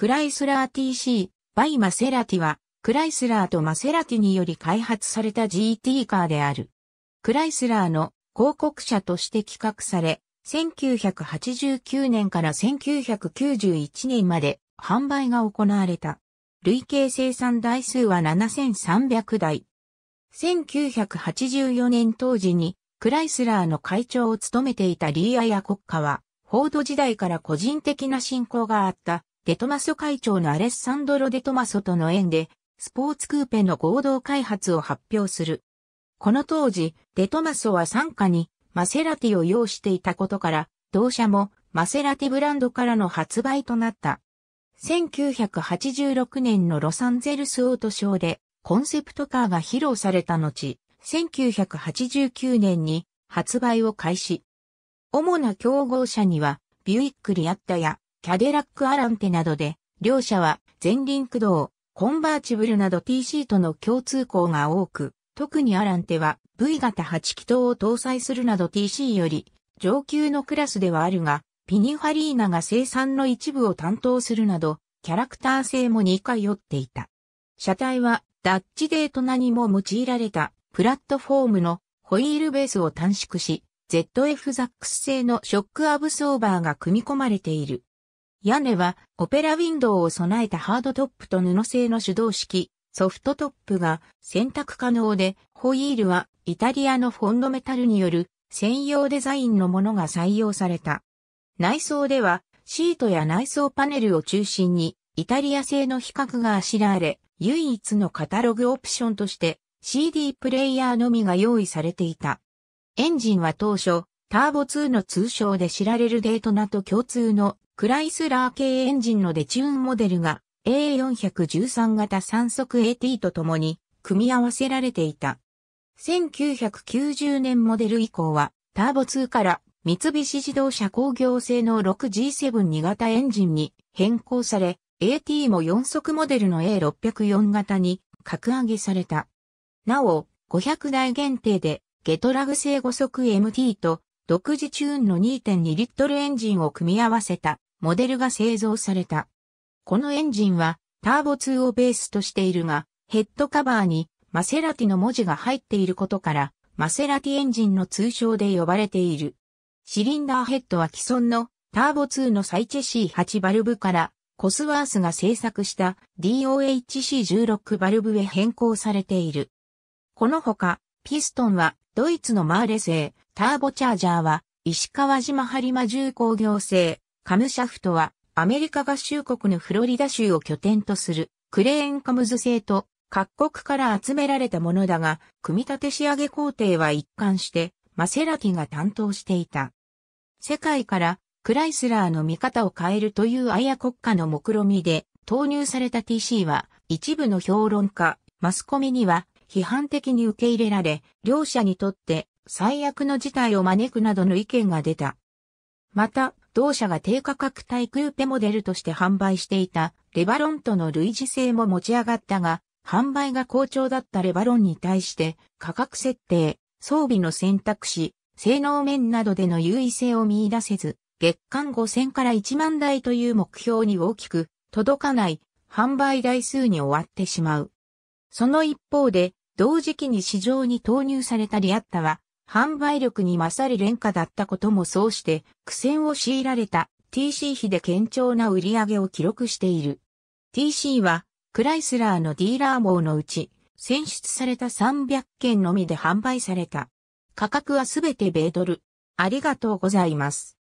クライスラー TC、バイマセラティは、クライスラーとマセラティにより開発された GT カーである。クライスラーの広告車として企画され、1989年から1991年まで販売が行われた。累計生産台数は7300台。1984年当時にクライスラーの会長を務めていたリー・アヤ国家は、フォード時代から個人的な信仰があったデトマソ会長のアレッサンドロ・デトマソとの縁で、スポーツクーペの合同開発を発表する。この当時、デトマソは傘下にマセラティを用していたことから、同社もマセラティブランドからの発売となった。1986年のロサンゼルスオートショーでコンセプトカーが披露された後、1989年に発売を開始。主な競合者にはビュイックリアッタやキャデラックアランテなどで、両社は前輪駆動、コンバーチブルなど TC との共通項が多く、特にアランテは V 型8気筒を搭載するなど TC より上級のクラスではあるが、ピニファリーナが生産の一部を担当するなど、キャラクター性も似通っていた。車体はダッチデート何も用いられたプラットフォームのホイールベースを短縮し、ZF ザックス製のショックアブソーバーが組み込まれている。屋根はオペラウィンドウを備えたハードトップと布製の手動式、ソフトトップが選択可能で、ホイールはイタリアのフォンドメタルによる専用デザインのものが採用された。内装ではシートや内装パネルを中心にイタリア製の比較があしらわれ、唯一のカタログオプションとして CD プレイヤーのみが用意されていた。エンジンは当初、ターボ2の通称で知られるデートナと共通のクライスラー系エンジンのデチューンモデルが A413 型3速 AT と共に組み合わせられていた。1990年モデル以降はターボ2から三菱自動車工業製の 6G72 型エンジンに変更され、AT も4速モデルの A604 型に格上げされた。なお、500台限定でゲトラグ製5速 MT と独自チューンの2.2リットルエンジンを組み合わせたモデルが製造された。このエンジンはターボ2をベースとしているが、ヘッドカバーにマセラティの文字が入っていることから、マセラティエンジンの通称で呼ばれている。シリンダーヘッドは既存のターボ2のサイチェ C8 バルブからコスワースが製作した DOHC16 バルブへ変更されている。このほか、ピストンはドイツのマーレ製、ターボチャージャーは石川島播磨重工業製、カムシャフトは、アメリカ合衆国のフロリダ州を拠点とする、クレーンカムズ製と、各国から集められたものだが、組み立て仕上げ工程は一貫して、マセラティが担当していた。世界から、クライスラーの見方を変えるというアヤ国家の目論みで、投入された TC は、一部の評論家、マスコミには、批判的に受け入れられ、両者にとって、最悪の事態を招くなどの意見が出た。また、同社が低価格帯クーペモデルとして販売していたレバロンとの類似性も持ち上がったが、販売が好調だったレバロンに対して価格設定、装備の選択肢、性能面などでの優位性を見出せず、月間5000から1万台という目標に大きく届かない販売台数に終わってしまう。その一方で、同時期に市場に投入されたリアッタは、販売力に勝り廉価だったこともそうして、苦戦を強いられた TC 比で堅調な売り上げを記録している。TC は、クライスラーのディーラー網のうち、選出された300件のみで販売された。価格はすべて米ドル。ありがとうございます。